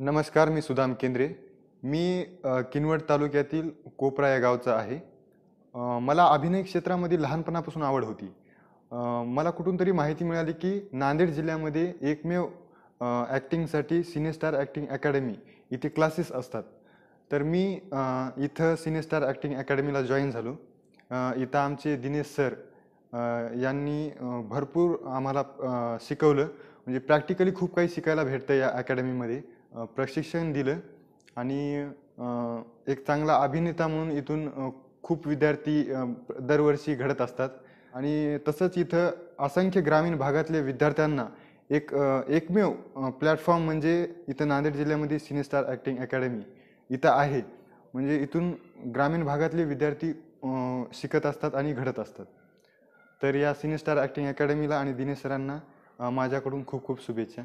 नमस्कार मी सुदाम केंद्रे मी किनवट तालुक्यातील कोपरा या गावचा आहे मला अभिनय क्षेत्रामध्ये लहानपणापासून आवड होती मला कुठून तरी माहिती मिळाली की नांदेड जिल्ह्यामध्ये एकमेव ॲक्टिंगसाठी सिनेस्टार ॲक्टिंग अकॅडमी इथे क्लासेस असतात तर मी इथं सिनेस्टार ॲक्टिंग अकॅडमीला जॉईन झालो इथं आमचे दिनेश सर यांनी भरपूर आम्हाला शिकवलं म्हणजे प्रॅक्टिकली खूप काही शिकायला भेटतं या अकॅडमीमध्ये प्रशिक्षण दिलं आणि एक चांगला अभिनेता म्हणून इथून खूप विद्यार्थी दरवर्षी घडत असतात आणि तसंच इथं असंख्य ग्रामीण भागातल्या विद्यार्थ्यांना एक एकमेव प्लॅटफॉर्म म्हणजे इथं नांदेड जिल्ह्यामध्ये सिनेस्टार ॲक्टिंग अकॅडमी इथं आहे म्हणजे इथून ग्रामीण भागातले विद्यार्थी शिकत असतात आणि घडत असतात तर या सिनेस्टार ॲक्टिंग अकॅडमीला आणि दिनेश सरांना माझ्याकडून खूप खूप शुभेच्छा